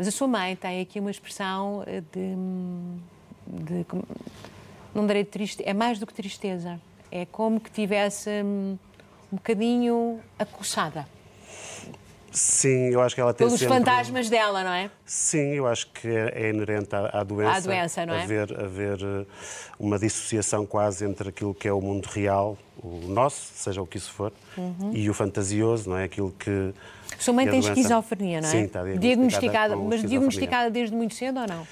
Mas a sua mãe tem tá? aqui uma expressão eh, de, de não darei triste, é mais do que tristeza. É como que tivesse hum, um bocadinho acossada. Sim, eu acho que ela tem Pelos sempre... fantasmas dela, não é? Sim, eu acho que é, é inerente à, à doença. À doença, não é? Haver, haver eh, uma dissociação quase entre aquilo que é o mundo real, o nosso, seja o que isso for, uhum. e o fantasioso, não é? Aquilo que... Sua mãe tem esquizofrenia, não é? Sim, está diagnosticada. diagnosticada mas diagnosticada desde muito cedo ou não?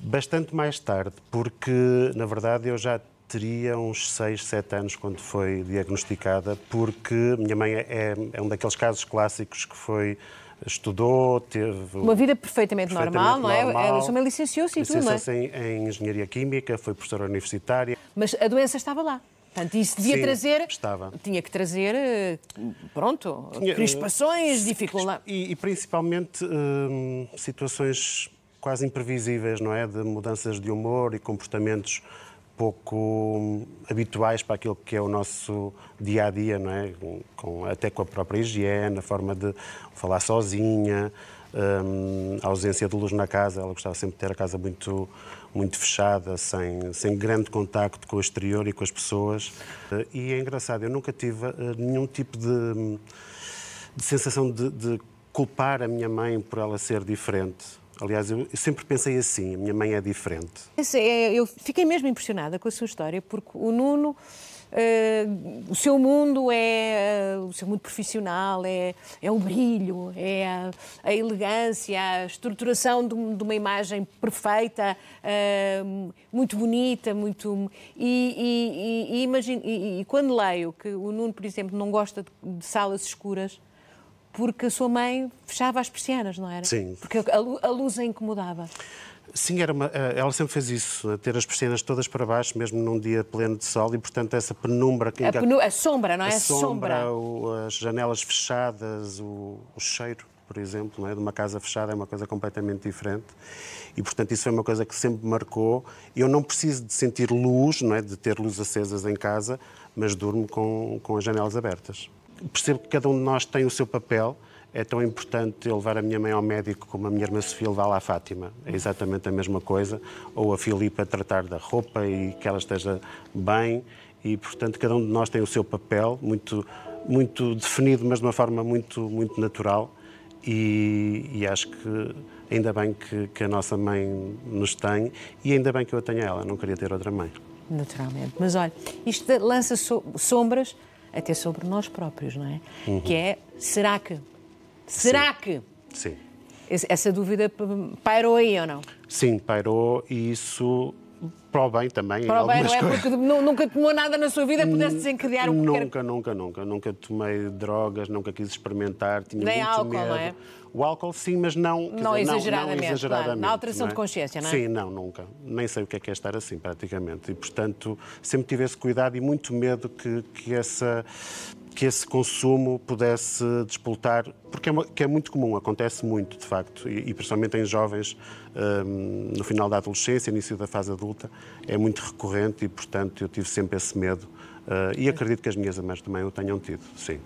Bastante mais tarde, porque, na verdade, eu já teria uns 6, 7 anos quando foi diagnosticada, porque minha mãe é, é um daqueles casos clássicos que foi estudou, teve... Uma vida perfeitamente, perfeitamente normal, normal, não é? Ela também licenciou-se e tudo, não é? Em, em Engenharia Química, foi professora universitária. Mas a doença estava lá. Portanto, isso devia Sim, trazer. Estava. Tinha que trazer, eh, pronto, tinha, eh, crispações, dificuldades. E, e, principalmente eh, situações quase imprevisíveis, não é? De mudanças de humor e comportamentos pouco hum, habituais para aquilo que é o nosso dia a dia, não é? Com, até com a própria higiene, a forma de falar sozinha, um, a ausência de luz na casa. Ela gostava sempre de ter a casa muito, muito fechada, sem, sem grande contacto com o exterior e com as pessoas. E é engraçado, eu nunca tive eh, nenhum tipo de, hum, de sensação de, de culpar a minha mãe por ela ser diferente Aliás, eu sempre pensei assim, a minha mãe é diferente. É, eu fiquei mesmo impressionada com a sua história, porque o Nuno. Uh, o seu mundo é uh, o seu mundo profissional, é, é o brilho, é a, a elegância, a estruturação de, de uma imagem perfeita, uh, muito bonita, muito. E, e, e, imagine, e, e, quando leio que o Nuno, por exemplo, não gosta de, de salas escuras porque a sua mãe fechava as persianas, não era? Sim. Porque a luz a incomodava. Sim, era uma, eh, ela sempre fez isso, ter as persianas todas para baixo, mesmo num dia pleno de sol, e portanto essa penumbra... Que, a, penu, a sombra, não é? A, a sombra, O, as janelas fechadas, o, o cheiro, por exemplo, é? de uma casa fechada é uma coisa completamente diferente. E, portanto, isso foi uma coisa que sempre marcou. Eu não preciso de sentir luz, não é? de ter luz acesas em casa, mas durmo com, com as janelas abertas percebo que cada um de nós tem o seu papel. É tão importante eu levar a minha mãe ao médico como a minha irmã Sofia levar lá a Fátima. É exatamente a mesma coisa. Ou a Filipa tratar da roupa e que ela esteja bem. E, portanto, cada um de nós tem o seu papel, muito, muito definido, mas de uma forma muito, muito natural. E, e acho que ainda bem que, que a nossa mãe nos tem e ainda bem que eu a tenho a ela. Não queria ter outra mãe naturalmente. Mas olha, isto lança sombras até sobre nós próprios, não é? Uhum. Que é, será que? Será Sim. que? Sim. Essa dúvida pairou aí ou não? Sim, pairou e isso para o bem também. Para o bem, não é? Porque nunca tomou nada na sua vida, pudesse desencadear um Nunca, qualquer... nunca, nunca. Nunca tomei drogas, nunca quis experimentar, tinha Nem muito álcool, medo. Não é? O álcool sim, mas não, não, dizer, exageradamente, não, não exageradamente. Claro. Na alteração é? de consciência, não é? Sim, não, nunca. Nem sei o que é que é estar assim, praticamente. E, portanto, sempre tive esse cuidado e muito medo que, que essa que esse consumo pudesse despoltar, porque é, uma, é muito comum, acontece muito, de facto, e, e principalmente em jovens um, no final da adolescência, início da fase adulta, é muito recorrente e, portanto, eu tive sempre esse medo. Uh, e acredito que as minhas amas também o tenham tido, sim.